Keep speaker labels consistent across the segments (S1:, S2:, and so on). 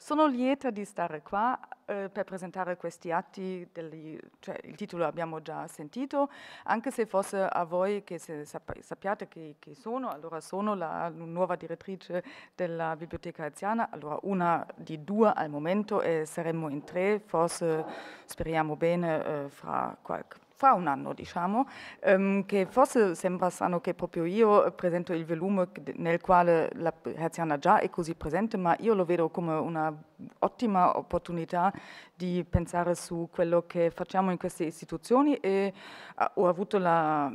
S1: Sono lieta di stare qua eh, per presentare questi atti, degli, cioè, il titolo abbiamo già sentito, anche se fosse a voi che sap sappiate chi, che, sono, allora sono la nuova direttrice della Biblioteca Aziana, allora una di due al momento e saremmo in tre, forse speriamo bene eh, fra qualche fra un anno diciamo, ehm, che forse sembra strano che proprio io presento il volume nel quale la Herziana già è così presente, ma io lo vedo come un'ottima opportunità di pensare su quello che facciamo in queste istituzioni e ah, ho avuto la,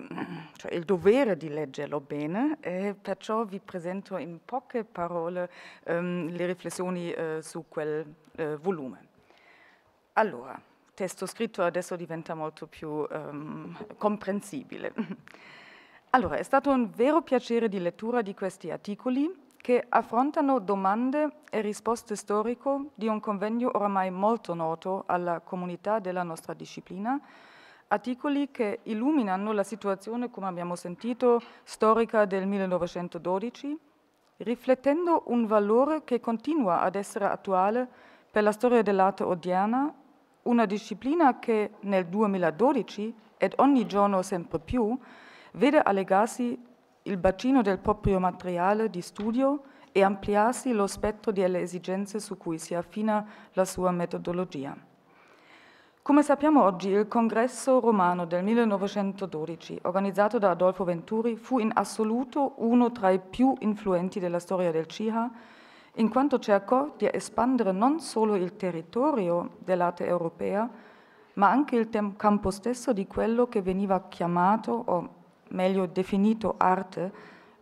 S1: cioè il dovere di leggerlo bene e perciò vi presento in poche parole ehm, le riflessioni eh, su quel eh, volume. Allora, testo scritto adesso diventa molto più um, comprensibile. Allora, è stato un vero piacere di lettura di questi articoli che affrontano domande e risposte storiche di un convegno oramai molto noto alla comunità della nostra disciplina, articoli che illuminano la situazione, come abbiamo sentito, storica del 1912, riflettendo un valore che continua ad essere attuale per la storia dell'arte odierna una disciplina che nel 2012 ed ogni giorno sempre più vede allegarsi il bacino del proprio materiale di studio e ampliarsi lo spettro delle esigenze su cui si affina la sua metodologia. Come sappiamo oggi, il congresso romano del 1912, organizzato da Adolfo Venturi, fu in assoluto uno tra i più influenti della storia del CIHA in quanto cercò di espandere non solo il territorio dell'arte europea, ma anche il campo stesso di quello che veniva chiamato, o meglio definito, arte,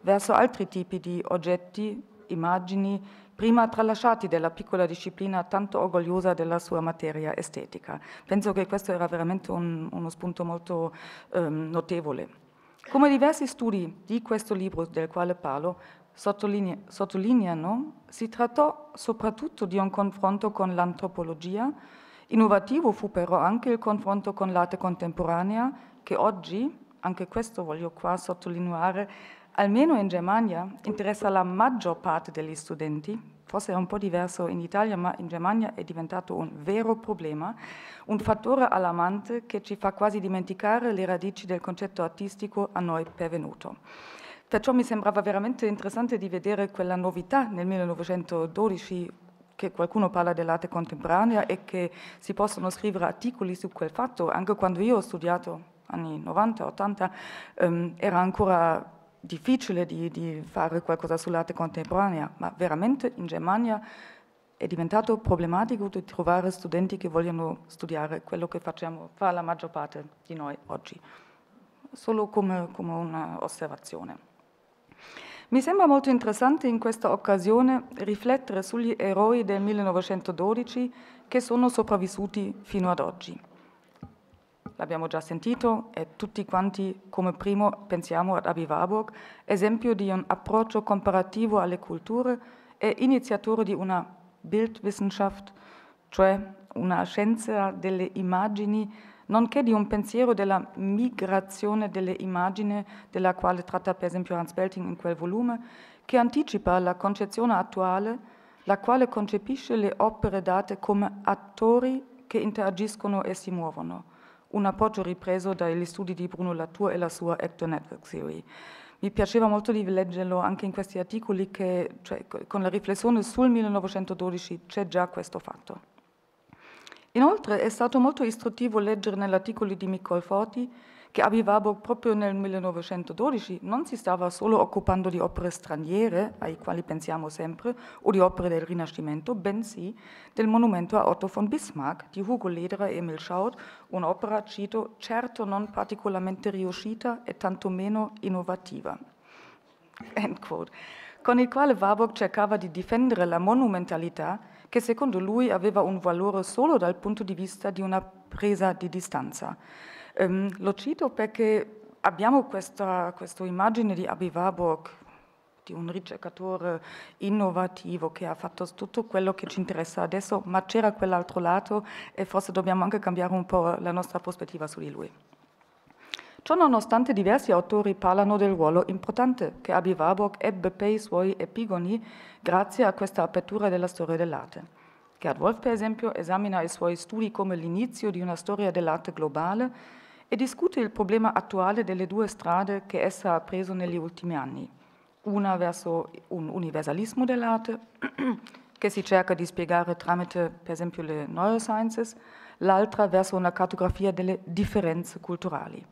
S1: verso altri tipi di oggetti, immagini, prima tralasciati della piccola disciplina tanto orgogliosa della sua materia estetica. Penso che questo era veramente un, uno spunto molto ehm, notevole. Come diversi studi di questo libro del quale parlo Sottoline- sottolineano, si trattò soprattutto di un confronto con l'antropologia, innovativo fu però anche il confronto con l'arte contemporanea che oggi, anche questo voglio qua sottolineare, almeno in Germania interessa la maggior parte degli studenti, forse è un po' diverso in Italia, ma in Germania è diventato un vero problema, un fattore allarmante che ci fa quasi dimenticare le radici del concetto artistico a noi pervenuto. Perciò mi sembrava veramente interessante di vedere quella novità nel 1912 che qualcuno parla dell'arte contemporanea e che si possono scrivere articoli su quel fatto. Anche quando io ho studiato anni 90, 80, ehm, era ancora difficile di, di fare qualcosa sull'arte contemporanea, ma veramente in Germania è diventato problematico di trovare studenti che vogliono studiare quello che facciamo, fa la maggior parte di noi oggi, solo come, come un'osservazione. Mi sembra molto interessante in questa occasione riflettere sugli eroi del 1912 che sono sopravvissuti fino ad oggi. L'abbiamo già sentito e tutti quanti come primo pensiamo ad Abi Warburg, esempio di un approccio comparativo alle culture e iniziatore di una Bildwissenschaft, cioè una scienza delle immagini nonché di un pensiero della migrazione delle immagini, della quale tratta per esempio Hans Belting in quel volume, che anticipa la concezione attuale, la quale concepisce le opere date come attori che interagiscono e si muovono, un appoggio ripreso dagli studi di Bruno Latour e la sua Actor Network Theory mi piaceva molto di leggerlo anche in questi articoli che cioè, con la riflessione sul 1912 c'è già questo fatto. Inoltre è stato molto istruttivo leggere nell'articolo di Michel Forti che Abi Warburg proprio nel 1912 non si stava solo occupando di opere straniere, ai quali pensiamo sempre, o di opere del Rinascimento, bensì del monumento a Otto von Bismarck di Hugo Lederer e Emil Schaut, un'opera, cito, certo non particolarmente riuscita e tantomeno innovativa. End quote con il quale Warburg cercava di difendere la monumentalità che secondo lui aveva un valore solo dal punto di vista di una presa di distanza. Um, lo cito perché abbiamo questa, questa immagine di Abi Warburg, di un ricercatore innovativo che ha fatto tutto quello che ci interessa adesso, ma c'era quell'altro lato e forse dobbiamo anche cambiare un po' la nostra prospettiva su di lui. Ciò nonostante diversi autori parlano del ruolo importante che Abi Warburg ebbe per i suoi epigoni grazie a questa apertura della storia dell'arte. Gerd Wolf, per esempio, esamina i suoi studi come l'inizio di una storia dell'arte globale e discute il problema attuale delle due strade che essa ha preso negli ultimi anni. Una verso un universalismo dell'arte, che si cerca di spiegare tramite, per esempio, le neurosciences, l'altra verso una cartografia delle differenze culturali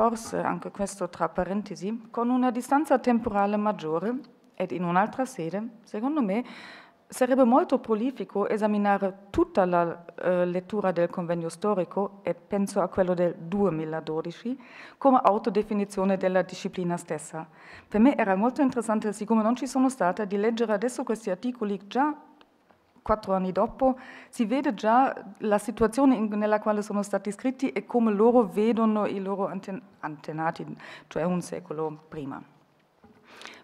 S1: forse, anche questo tra parentesi, con una distanza temporale maggiore ed in un'altra sede, secondo me sarebbe molto prolifico esaminare tutta la eh, lettura del convegno storico, e penso a quello del 2012, come autodefinizione della disciplina stessa. Per me era molto interessante, siccome non ci sono state, di leggere adesso questi articoli già quattro anni dopo, si vede già la situazione in, nella quale sono stati scritti e come loro vedono i loro anten antenati, cioè un secolo prima.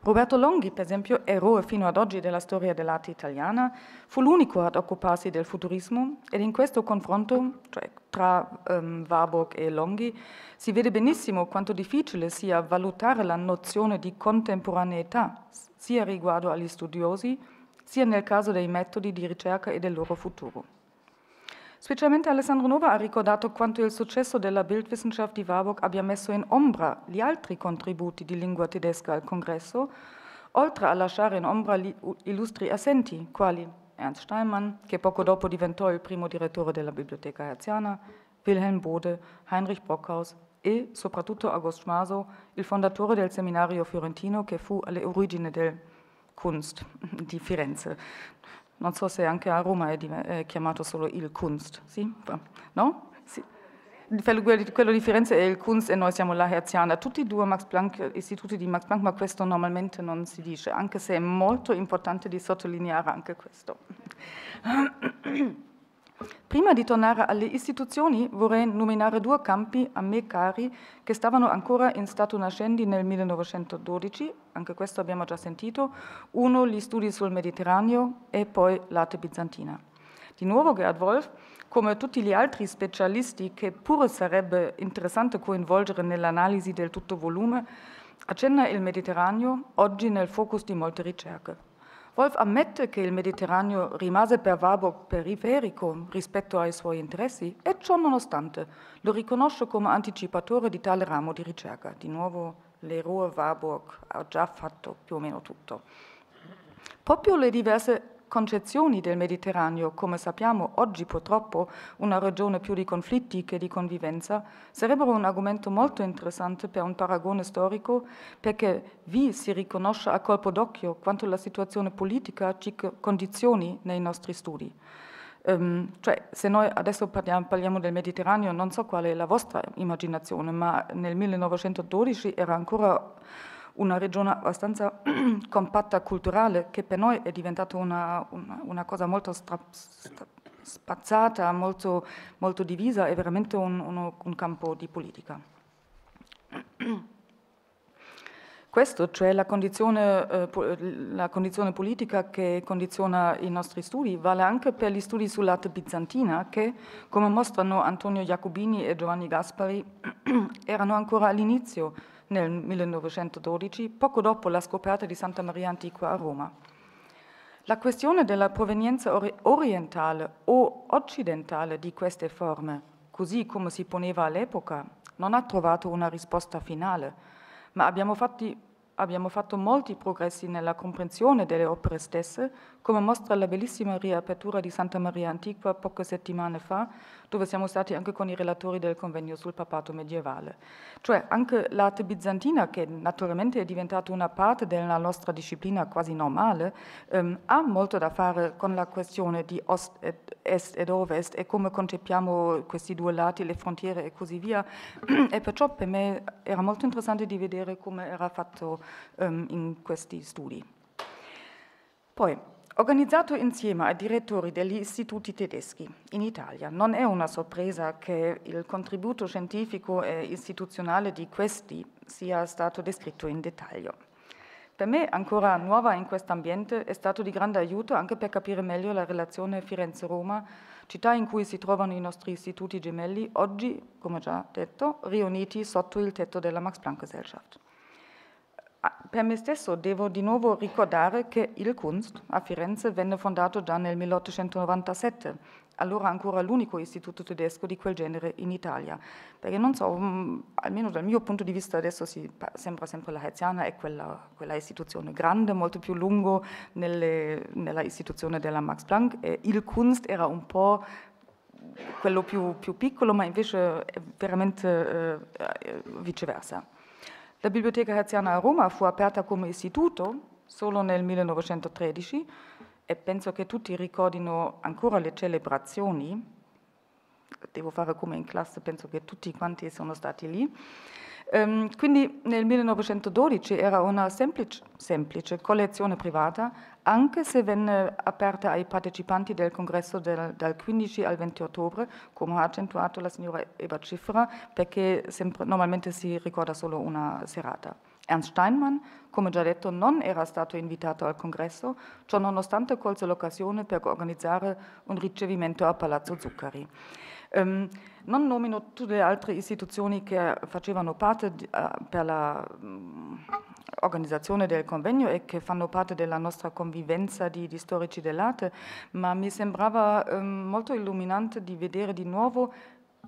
S1: Roberto Longhi, per esempio, eroe fino ad oggi della storia dell'arte italiana, fu l'unico ad occuparsi del futurismo ed in questo confronto, cioè tra um, Warburg e Longhi, si vede benissimo quanto difficile sia valutare la nozione di contemporaneità sia riguardo agli studiosi sia nel caso dei metodi di ricerca e del loro futuro. Specialmente Alessandro Nova ha ricordato quanto il successo della Bildwissenschaft di Warburg abbia messo in ombra gli altri contributi di lingua tedesca al congresso, oltre a lasciare in ombra gli illustri assenti, quali Ernst Steinmann, che poco dopo diventò il primo direttore della Biblioteca Herziana, Wilhelm Bode, Heinrich Brockhaus e soprattutto August Maso, il fondatore del seminario fiorentino che fu alle origini del Kunst di Firenze. Non so se anche a Roma è, chiamato solo il Kunst, sì? No? Sì. Quello di Firenze è il Kunst e noi siamo la Herziana, tutti e due Max Planck, istituti di Max Planck, ma questo normalmente non si dice, anche se è molto importante di sottolineare anche questo. Prima di tornare alle istituzioni vorrei nominare due campi a me cari che stavano ancora in stato nascendi nel 1912, anche questo abbiamo già sentito, uno gli studi sul Mediterraneo e poi l'arte bizantina. Di nuovo Gerd Wolf, come tutti gli altri specialisti che pure sarebbe interessante coinvolgere nell'analisi del tutto volume, accenna il Mediterraneo oggi nel focus di molte ricerche. Wolf ammette che il Mediterraneo rimase per Warburg periferico rispetto ai suoi interessi e ciò nonostante lo riconosce come anticipatore di tale ramo di ricerca. Di nuovo l'eroe Warburg ha già fatto più o meno tutto. Proprio le diverse concezioni del Mediterraneo, come sappiamo oggi purtroppo una regione più di conflitti che di convivenza, sarebbero un argomento molto interessante per un paragone storico perché vi si riconosce a colpo d'occhio quanto la situazione politica ci condizioni nei nostri studi. Um, cioè, se noi adesso parliamo, parliamo, del Mediterraneo, non so qual è la vostra immaginazione, ma nel 1912 era ancora una regione abbastanza compatta culturale che per noi è diventata una, una, una cosa molto stra, stra, spazzata, molto, molto, divisa, è veramente un, un, un campo di politica. Questo, cioè la condizione, eh, la condizione, politica che condiziona i nostri studi, vale anche per gli studi sull'arte bizantina che, come mostrano Antonio Jacobini e Giovanni Gaspari, erano ancora all'inizio nel 1912, poco dopo la scoperta di Santa Maria Antiqua a Roma. La questione della provenienza orientale o occidentale di queste forme, così come si poneva all'epoca, non ha trovato una risposta finale, ma abbiamo fatti abbiamo fatto molti progressi nella comprensione delle opere stesse, come mostra la bellissima riapertura di Santa Maria Antiqua poche settimane fa, dove siamo stati anche con i relatori del convegno sul papato medievale. Cioè anche l'arte bizantina, che naturalmente è diventata una parte della nostra disciplina quasi normale, ehm, ha molto da fare con la questione di ost ed est ed ovest e come concepiamo questi due lati, le frontiere e così via. E perciò per me era molto interessante di vedere come era fatto ehm, in questi studi. Poi, Organizzato insieme ai direttori degli istituti tedeschi in Italia, non è una sorpresa che il contributo scientifico e istituzionale di questi sia stato descritto in dettaglio. Per me, ancora nuova in questo ambiente, è stato di grande aiuto anche per capire meglio la relazione Firenze-Roma, città in cui si trovano i nostri istituti gemelli, oggi, come già detto, riuniti sotto il tetto della Max Planck Gesellschaft. Ah, per me stesso devo di nuovo ricordare che il Kunst a Firenze venne fondato già nel 1897, allora ancora l'unico istituto tedesco di quel genere in Italia, perché non so, mm, almeno dal mio punto di vista adesso si sembra sempre la Heziana è quella, quella, istituzione grande, molto più lungo nelle, nella istituzione della Max Planck e il Kunst era un po' quello più, più piccolo, ma invece è veramente eh, eh viceversa. La Biblioteca Herziana a Roma fu aperta come istituto solo nel 1913 e penso che tutti ricordino ancora le celebrazioni. Devo fare come in classe, penso che tutti quanti sono stati lì. Ehm, quindi nel 1912 era una semplice, semplice, collezione privata, anche se venne aperta ai partecipanti del congresso del, dal 15 al 20 ottobre, come ha accentuato la signora Eva Cifra, perché sempre, normalmente si ricorda solo una serata. Ernst Steinmann, come già detto, non era stato invitato al congresso, ciò nonostante colse l'occasione per organizzare un ricevimento a Palazzo Zuccari. Ehm, non nomino tutte le altre istituzioni che facevano parte di, eh, per la mm, del convegno e che fanno parte della nostra convivenza di, di storici dell'arte, ma mi sembrava ehm, molto illuminante di vedere di nuovo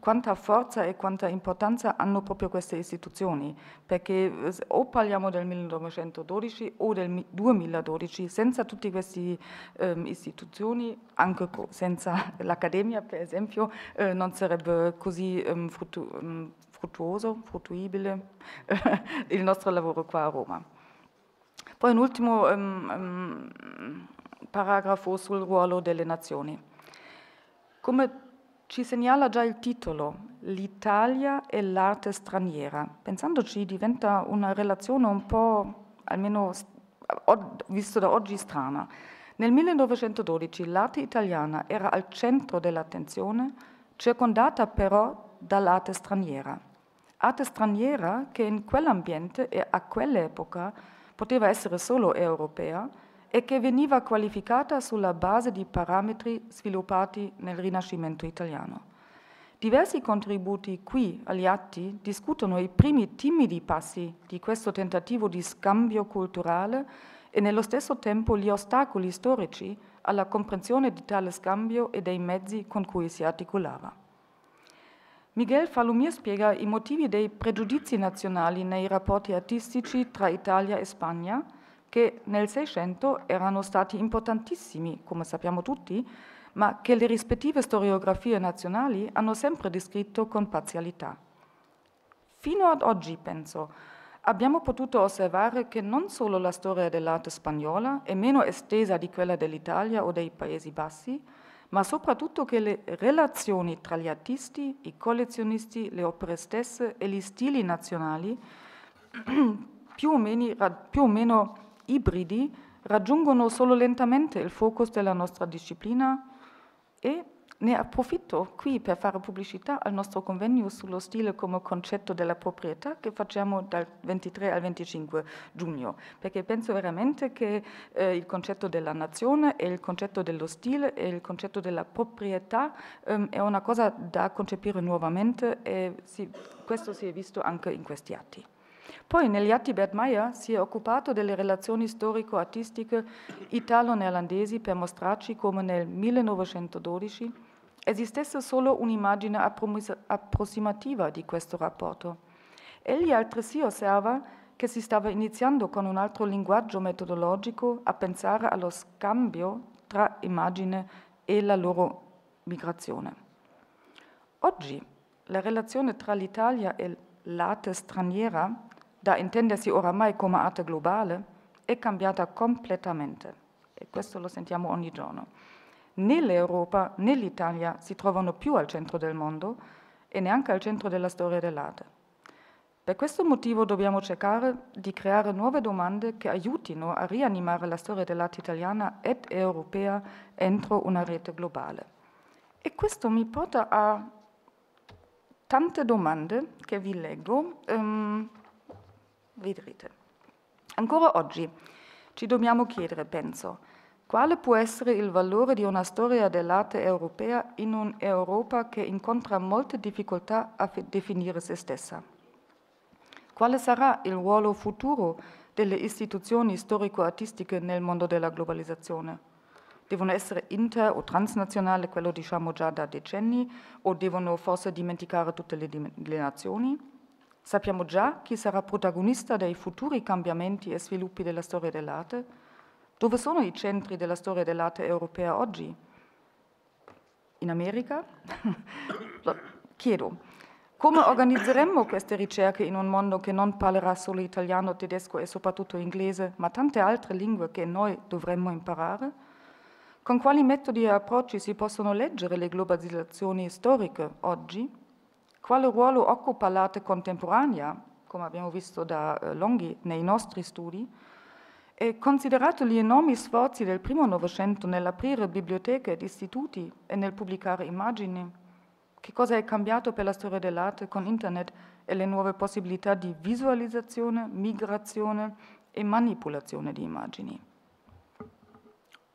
S1: quanta forza e quanta importanza hanno proprio queste istituzioni, perché eh, o parliamo del 1912 o del 2012, senza tutte queste eh, istituzioni, anche senza l'Accademia per esempio, eh, non sarebbe così eh, fruttu ehm, fruttuoso, fruttuibile il nostro lavoro qua a Roma. Poi un ultimo ehm, ehm paragrafo sul ruolo delle nazioni. Come ci segnala già il titolo, L'Italia e l'arte straniera. Pensandoci diventa una relazione un po', almeno visto da oggi, strana. Nel 1912 l'arte italiana era al centro dell'attenzione, circondata però dall'arte straniera. Arte straniera che in quell'ambiente e a quell'epoca poteva essere solo europea, e che veniva qualificata sulla base di parametri sviluppati nel Rinascimento italiano. Diversi contributi qui agli atti discutono i primi timidi passi di questo tentativo di scambio culturale e nello stesso tempo gli ostacoli storici alla comprensione di tale scambio e dei mezzi con cui si articolava. Miguel Falumir spiega i motivi dei pregiudizi nazionali nei rapporti artistici tra Italia e Spagna che nel Seicento erano stati importantissimi, come sappiamo tutti, ma che le rispettive storiografie nazionali hanno sempre descritto con parzialità. Fino ad oggi, penso, abbiamo potuto osservare che non solo la storia dell'arte spagnola è meno estesa di quella dell'Italia o dei Paesi Bassi, ma soprattutto che le relazioni tra gli artisti, i collezionisti, le opere stesse e gli stili nazionali più o meno, più o meno ibridi raggiungono solo lentamente il focus della nostra disciplina e ne approfitto qui per fare pubblicità al nostro convegno sullo stile come concetto della proprietà che facciamo dal 23 al 25 giugno, perché penso veramente che eh, il concetto della nazione e il concetto dello stile e il concetto della proprietà ehm, è una cosa da concepire nuovamente e si, questo si è visto anche in questi atti. Poi negli atti Bert Meyer si è occupato delle relazioni storico-artistiche italo-neerlandesi per mostrarci come nel 1912 esistesse solo un'immagine approssimativa di questo rapporto. Egli altresì osserva che si stava iniziando con un altro linguaggio metodologico a pensare allo scambio tra immagine e la loro migrazione. Oggi la relazione tra l'Italia e l'arte straniera da intendersi oramai come arte globale, è cambiata completamente e questo lo sentiamo ogni giorno. Né l'Europa né l'Italia si trovano più al centro del mondo e neanche al centro della storia dell'arte. Per questo motivo dobbiamo cercare di creare nuove domande che aiutino a rianimare la storia dell'arte italiana ed europea entro una rete globale. E questo mi porta a tante domande che vi leggo. Um, Vedrete. Ancora oggi ci dobbiamo chiedere, penso, quale può essere il valore di una storia dell'arte europea in un'Europa che incontra molte difficoltà a definire se stessa? Quale sarà il ruolo futuro delle istituzioni storico-artistiche nel mondo della globalizzazione? Devono essere inter o transnazionali, quello diciamo già da decenni, o devono forse dimenticare tutte le, le nazioni? Sappiamo già chi sarà protagonista dei futuri cambiamenti e sviluppi della storia dell'arte. Dove sono i centri della storia dell'arte europea oggi? In America? Chiedo, come organizzeremmo queste ricerche in un mondo che non parlerà solo italiano, tedesco e soprattutto inglese, ma tante altre lingue che noi dovremmo imparare? Con quali metodi e approcci si possono leggere le globalizzazioni storiche oggi? Quale ruolo occupa l'arte contemporanea, come abbiamo visto da eh, Longhi nei nostri studi? E considerato gli enormi sforzi del primo Novecento nell'aprire biblioteche ed istituti e nel pubblicare immagini, che cosa è cambiato per la storia dell'arte con Internet e le nuove possibilità di visualizzazione, migrazione e manipolazione di immagini?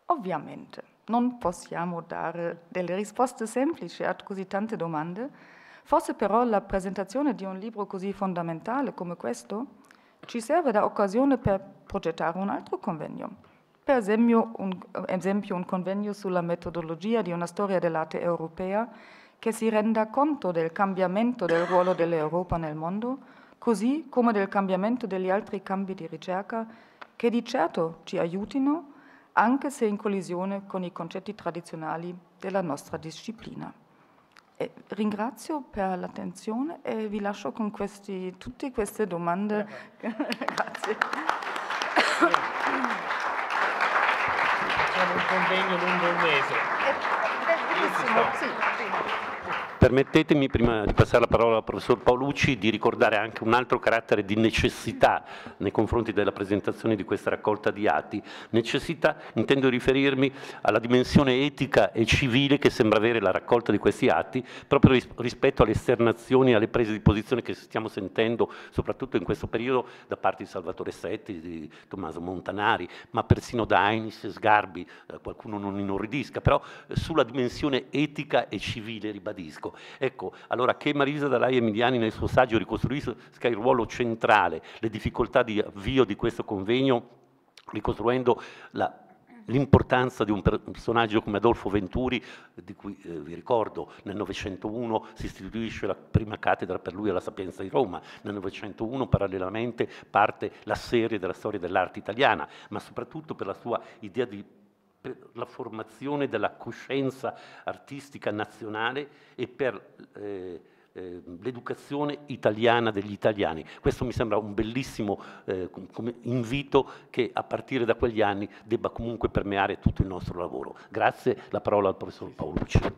S1: Ovviamente non possiamo dare delle risposte semplici a così tante domande, Forse però la presentazione di un libro così fondamentale come questo ci serve da occasione per progettare un altro convegno. Per esempio un, esempio un convegno sulla metodologia di una storia dell'arte europea che si renda conto del cambiamento del ruolo dell'Europa nel mondo, così come del cambiamento degli altri campi di ricerca che di certo ci aiutino, anche se in collisione con i concetti tradizionali della nostra disciplina ringrazio per l'attenzione e vi lascio con questi, tutte queste domande. Grazie. Facciamo un convegno
S2: lungo un mese. È, è bellissimo, sì. sì. Permettetemi, prima di passare la parola al professor Paolucci, di ricordare anche un altro carattere di necessità nei confronti della presentazione di questa raccolta di atti. Necessità, intendo riferirmi alla dimensione etica e civile che sembra avere la raccolta di questi atti, proprio ris rispetto alle esternazioni e alle prese di posizione che stiamo sentendo, soprattutto in questo periodo, da parte di Salvatore Setti, di Tommaso Montanari, ma persino da Ainis Sgarbi, eh, qualcuno non inorridisca, però eh, sulla dimensione etica e civile, ribadisco. Ecco, allora che Marisa Dalai Emiliani nel suo saggio ricostruisca il ruolo centrale, le difficoltà di avvio di questo convegno, ricostruendo la l'importanza di un personaggio come Adolfo Venturi, di cui eh, vi ricordo nel 901 si istituisce la prima cattedra per lui alla Sapienza di Roma, nel 901 parallelamente parte la serie della storia dell'arte italiana, ma soprattutto per la sua idea di per la formazione della coscienza artistica nazionale e per eh, eh, l'educazione italiana degli italiani. Questo mi sembra un bellissimo eh, invito che a partire da quegli anni debba comunque permeare tutto il nostro lavoro. Grazie, la parola al professor Paolucci.